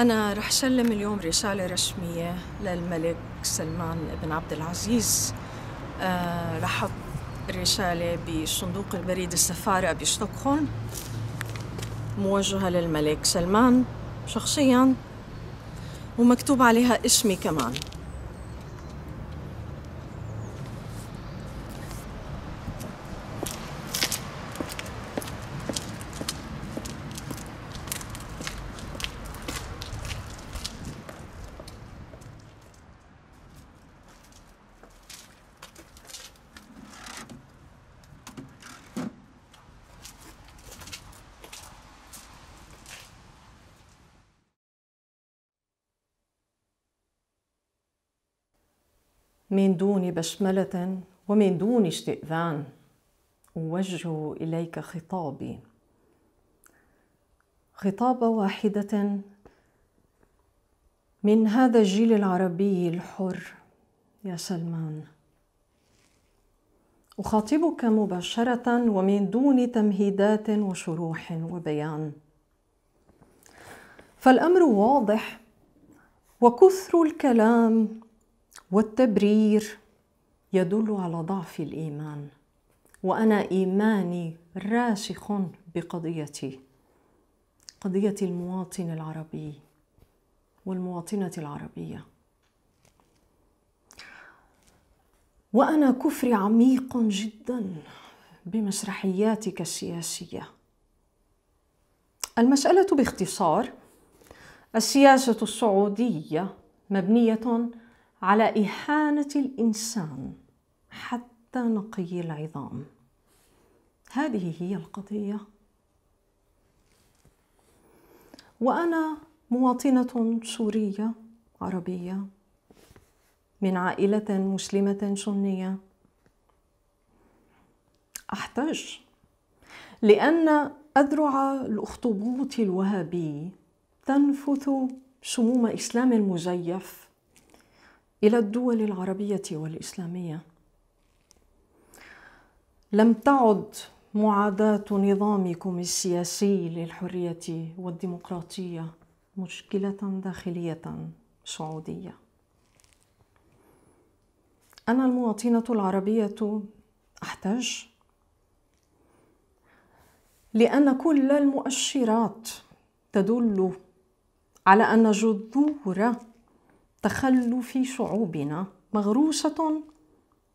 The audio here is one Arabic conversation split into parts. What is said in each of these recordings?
أنا رح سلم اليوم رسالة رسمية للملك سلمان بن عبد العزيز آه رح أحط الرسالة بصندوق البريد السفارة بستوكهولم موجهة للملك سلمان شخصياً ومكتوب عليها اسمي كمان من دون بشملة ومن دون استئذان أوجه إليك خطابي خطابة واحدة من هذا الجيل العربي الحر يا سلمان أخاطبك مباشرة ومن دون تمهيدات وشروح وبيان فالأمر واضح وكثر الكلام والتبرير يدل على ضعف الايمان وانا ايماني راسخ بقضيتي قضيه المواطن العربي والمواطنه العربيه وانا كفري عميق جدا بمسرحياتك السياسيه المساله باختصار السياسه السعوديه مبنيه على إهانة الإنسان حتى نقي العظام هذه هي القضية وأنا مواطنة سورية عربية من عائلة مسلمة سنية أحتج لأن أذرع الأخطبوط الوهابي تنفث سموم إسلام مزيف الى الدول العربيه والاسلاميه لم تعد معاداه نظامكم السياسي للحريه والديمقراطيه مشكله داخليه سعوديه انا المواطنه العربيه احتج لان كل المؤشرات تدل على ان جذور تخلف شعوبنا مغروسة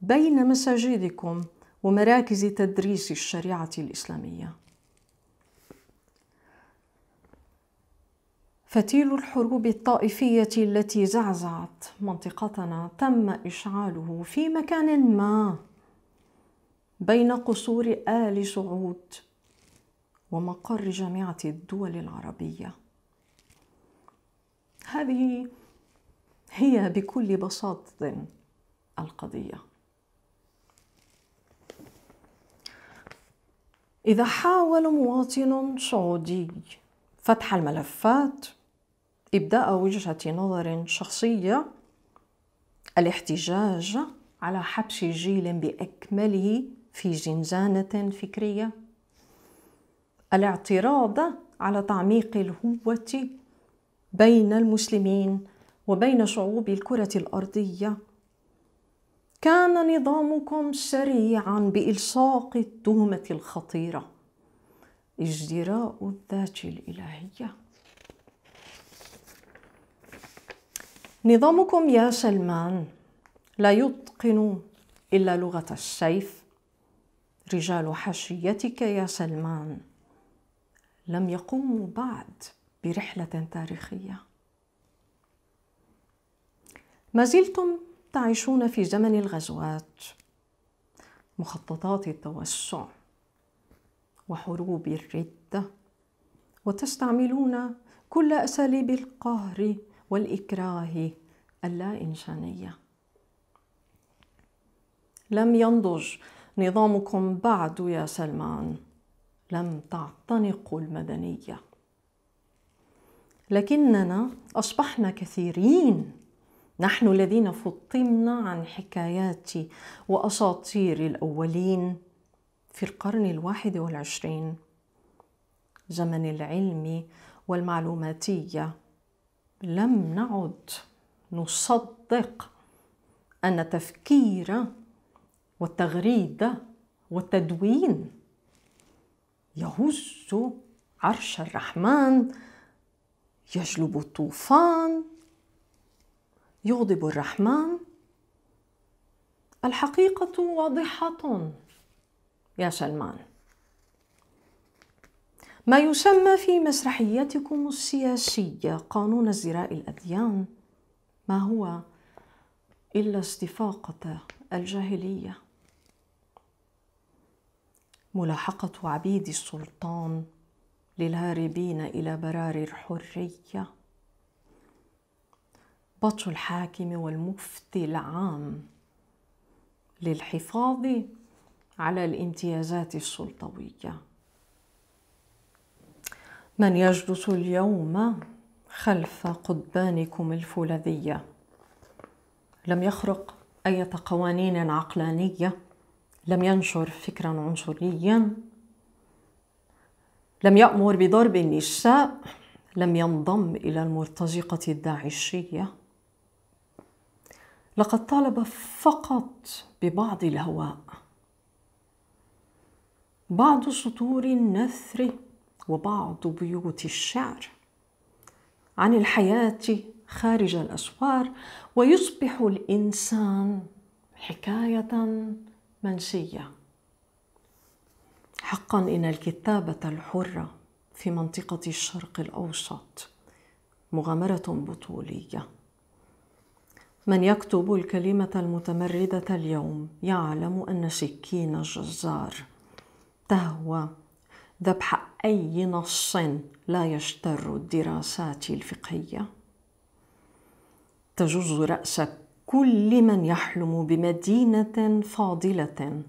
بين مساجدكم ومراكز تدريس الشريعة الإسلامية فتيل الحروب الطائفية التي زعزعت منطقتنا تم إشعاله في مكان ما بين قصور آل سعود ومقر جامعة الدول العربية هذه هي بكل بساطة القضية إذا حاول مواطن سعودي فتح الملفات إبداء وجهة نظر شخصية الاحتجاج على حبس جيل بأكمله في زنزانة فكرية الاعتراض على تعميق الهوة بين المسلمين وبين شعوب الكرة الأرضية كان نظامكم سريعا بإلصاق التهمة الخطيرة ازدراء الذات الإلهية نظامكم يا سلمان لا يتقن إلا لغة السيف رجال حاشيتك يا سلمان لم يقوموا بعد برحلة تاريخية ما زلتم تعيشون في زمن الغزوات مخططات التوسع وحروب الرده وتستعملون كل اساليب القهر والاكراه اللا انسانيه لم ينضج نظامكم بعد يا سلمان لم تعتنقوا المدنيه لكننا اصبحنا كثيرين نحن الذين فطمنا عن حكايات وأساطير الأولين في القرن الواحد والعشرين زمن العلم والمعلوماتية لم نعد نصدق أن تفكير والتغريدة والتدوين يهز عرش الرحمن يجلب الطوفان يغضب الرحمن الحقيقة واضحة يا سلمان ما يسمى في مسرحيتكم السياسية قانون ازدراء الأديان ما هو إلا استفاقة الجاهلية ملاحقة عبيد السلطان للهاربين إلى برار الحرية بطش الحاكم والمفتي العام للحفاظ على الامتيازات السلطويه من يجلس اليوم خلف قضبانكم الفولاذيه لم يخرق أي قوانين عقلانيه لم ينشر فكرا عنصريا لم يامر بضرب النساء لم ينضم الى المرتزقه الداعشيه لقد طالب فقط ببعض الهواء بعض سطور النثر وبعض بيوت الشعر عن الحياه خارج الاسوار ويصبح الانسان حكايه منسيه حقا ان الكتابه الحره في منطقه الشرق الاوسط مغامره بطوليه من يكتب الكلمة المتمردة اليوم يعلم أن سكين الجزار تهوى ذبح أي نص لا يشتر الدراسات الفقهية تجز رأس كل من يحلم بمدينة فاضلة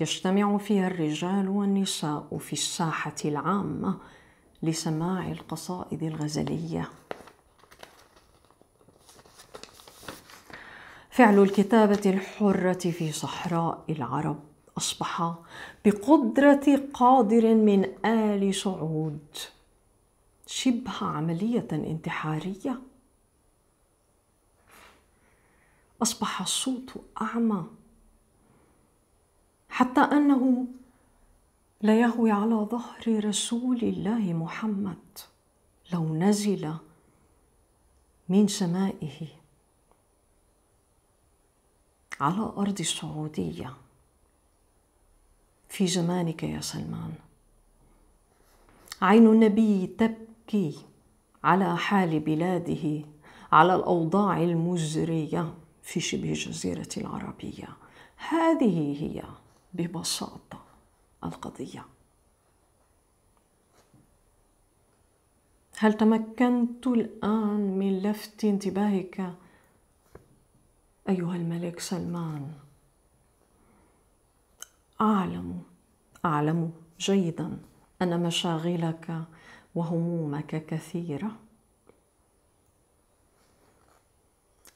يجتمع فيها الرجال والنساء في الساحة العامة لسماع القصائد الغزليه فعل الكتابة الحرة في صحراء العرب أصبح بقدرة قادر من آل سعود شبه عملية انتحارية أصبح الصوت أعمى حتى أنه لا يهوي على ظهر رسول الله محمد لو نزل من سمائه على أرض السعودية في زمانك يا سلمان عين النبي تبكي على حال بلاده على الأوضاع المزرية في شبه الجزيرة العربية هذه هي ببساطة القضية هل تمكنت الآن من لفت انتباهك أيها الملك سلمان أعلم أعلم جيدا أن مشاغلك وهمومك كثيرة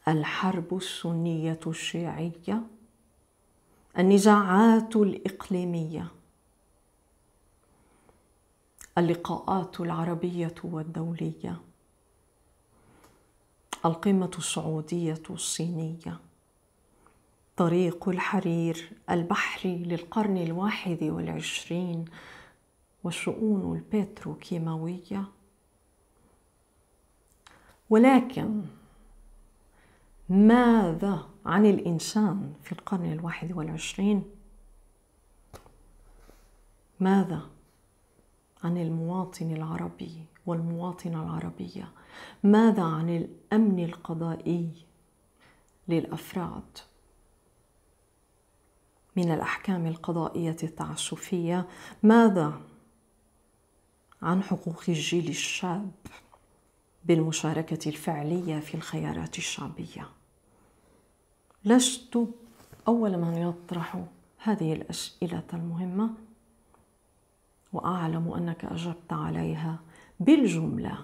الحرب السنية الشيعية النزاعات الإقليمية اللقاءات العربية والدولية القمة السعودية الصينية طريق الحرير البحري للقرن الواحد والعشرين والشؤون البتروكيماوية ولكن ماذا عن الإنسان في القرن الواحد والعشرين؟ ماذا عن المواطن العربي والمواطنة العربية ماذا عن الأمن القضائي للأفراد من الأحكام القضائية التعسفية ماذا عن حقوق الجيل الشاب بالمشاركة الفعلية في الخيارات الشعبية لست أول من يطرح هذه الأسئلة المهمة وأعلم أنك أجبت عليها بالجملة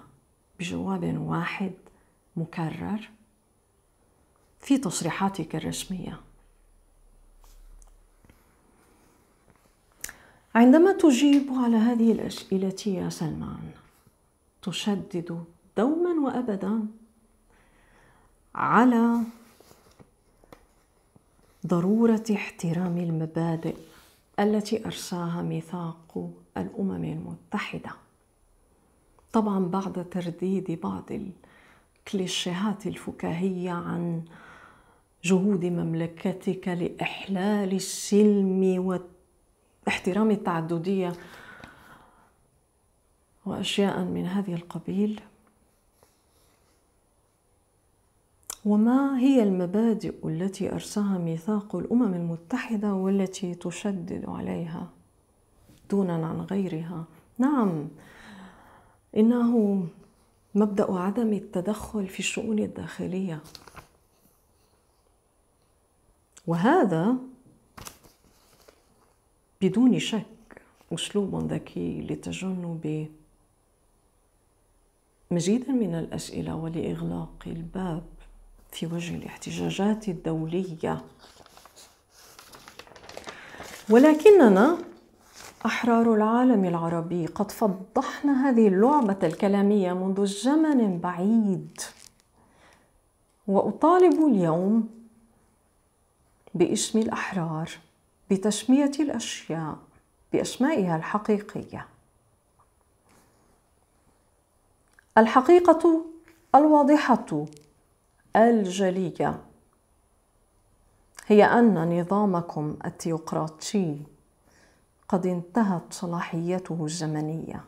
بجواب واحد مكرر في تصريحاتك الرسمية عندما تجيب على هذه الأسئلة يا سلمان تشدد دوما وأبدا على ضرورة احترام المبادئ التي أرساها ميثاق الأمم المتحدة طبعا بعد ترديد بعض الكليشيهات الفكاهية عن جهود مملكتك لإحلال السلم واحترام التعددية وأشياء من هذه القبيل وما هي المبادئ التي أرساها ميثاق الأمم المتحدة والتي تشدد عليها دونا عن غيرها نعم إنه مبدأ عدم التدخل في الشؤون الداخلية وهذا بدون شك أسلوب ذكي لتجنب مزيدا من الأسئلة ولإغلاق الباب في وجه الاحتجاجات الدولية ولكننا أحرار العالم العربي قد فضحنا هذه اللعبة الكلامية منذ زمن بعيد وأطالب اليوم باسم الأحرار بتسمية الأشياء بأسمائها الحقيقية الحقيقة الواضحة الجلية هي أن نظامكم الثيوقراطي قد انتهت صلاحيته الزمنيه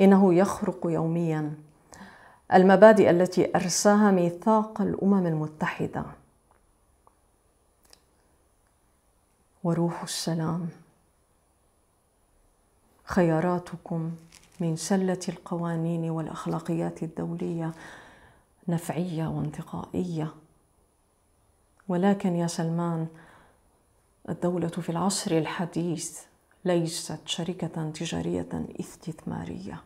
انه يخرق يوميا المبادئ التي ارساها ميثاق الامم المتحده وروح السلام خياراتكم من سله القوانين والاخلاقيات الدوليه نفعيه وانتقائيه ولكن يا سلمان الدولة في العصر الحديث ليست شركة تجارية استثمارية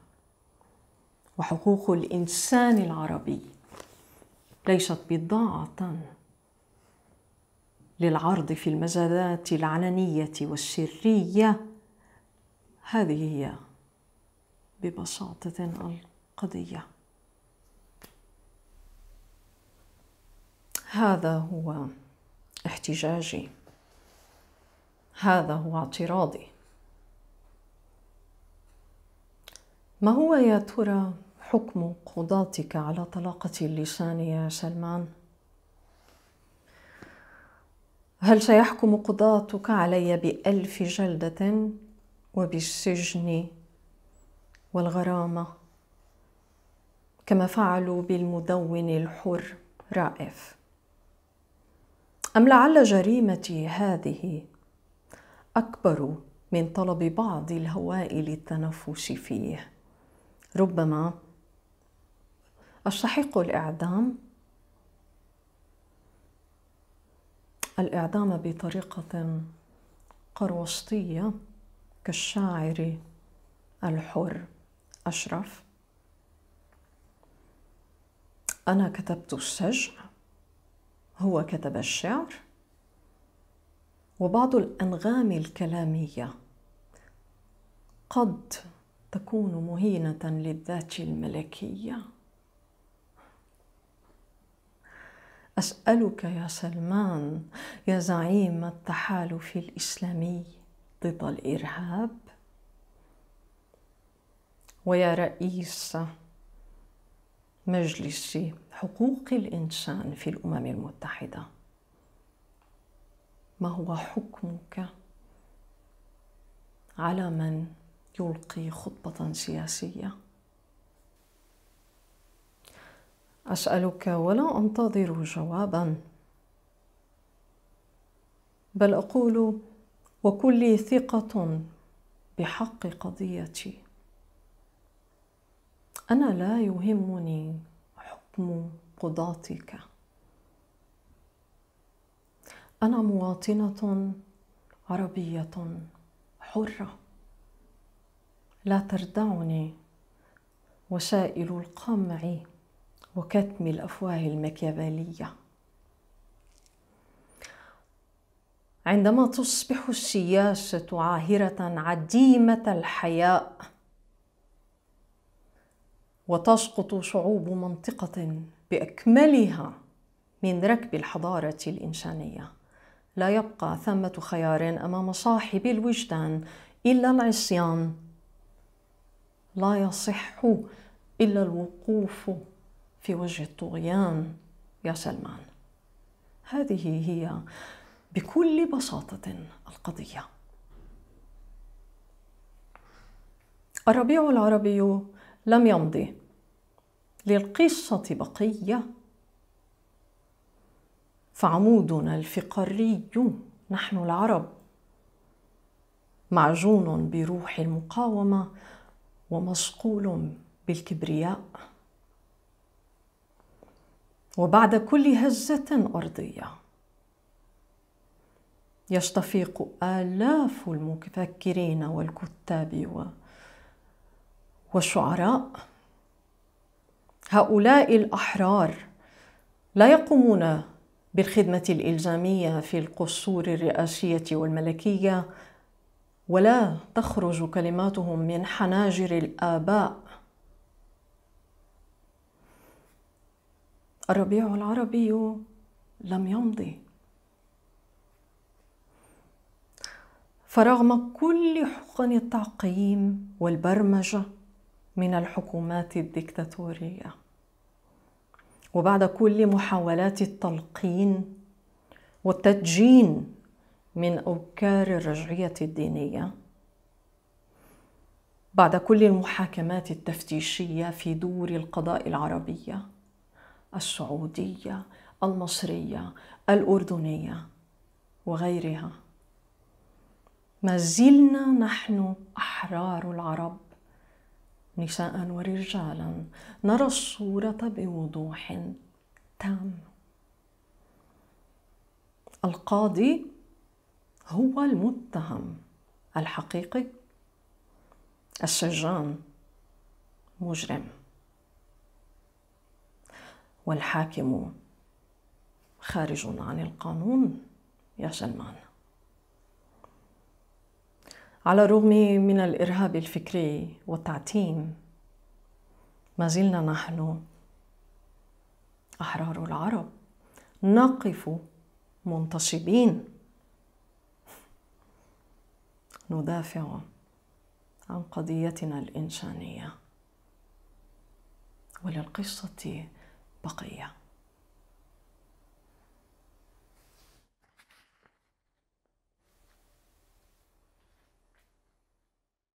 وحقوق الإنسان العربي ليست بضاعة للعرض في المزادات العلنية والسرية هذه هي ببساطة القضية هذا هو احتجاجي هذا هو اعتراضي ما هو يا ترى حكم قضاتك على طلاقة اللسان يا سلمان هل سيحكم قضاتك علي بألف جلدة وبالسجن والغرامة كما فعلوا بالمدون الحر رائف أم لعل جريمتي هذه اكبر من طلب بعض الهواء للتنفس فيه ربما الشحيق الإعدام الإعدام بطريقة قروسطيه كالشاعر الحر أشرف أنا كتبت السجع هو كتب الشعر وبعض الانغام الكلاميه قد تكون مهينه للذات الملكيه اسالك يا سلمان يا زعيم التحالف الاسلامي ضد الارهاب ويا رئيس مجلس حقوق الانسان في الامم المتحده ما هو حكمك على من يلقي خطبة سياسية أسألك ولا أنتظر جوابا بل أقول وكلي ثقة بحق قضيتي أنا لا يهمني حكم قضاتك انا مواطنه عربيه حره لا تردعني وشائل القمع وكتم الافواه المكيافيليه عندما تصبح الشياشه عاهره عديمه الحياء وتسقط شعوب منطقه باكملها من ركب الحضاره الانسانيه لا يبقى ثمة خيار أمام صاحب الوجدان إلا العصيان لا يصح إلا الوقوف في وجه الطغيان يا سلمان هذه هي بكل بساطة القضية الربيع العربي لم يمضي للقصة بقية فعمودنا الفقري نحن العرب معجون بروح المقاومه ومصقول بالكبرياء وبعد كل هزه ارضيه يشتفيق الاف المفكرين والكتاب و... والشعراء هؤلاء الاحرار لا يقومون بالخدمة الإلزامية في القصور الرئاسية والملكية ولا تخرج كلماتهم من حناجر الآباء الربيع العربي لم يمضي فرغم كل حقن التعقيم والبرمجه من الحكومات الدكتاتوريه وبعد كل محاولات التلقين والتدجين من أوكار الرجعية الدينية بعد كل المحاكمات التفتيشية في دور القضاء العربية السعودية المصرية الأردنية وغيرها ما زلنا نحن أحرار العرب نساء ورجالا نرى الصورة بوضوح تام القاضي هو المتهم الحقيقي السجان مجرم والحاكم خارج عن القانون يا سلمان على الرغم من الإرهاب الفكري والتعتيم ما زلنا نحن أحرار العرب نقف منتصبين ندافع عن قضيتنا الإنسانية وللقصة بقية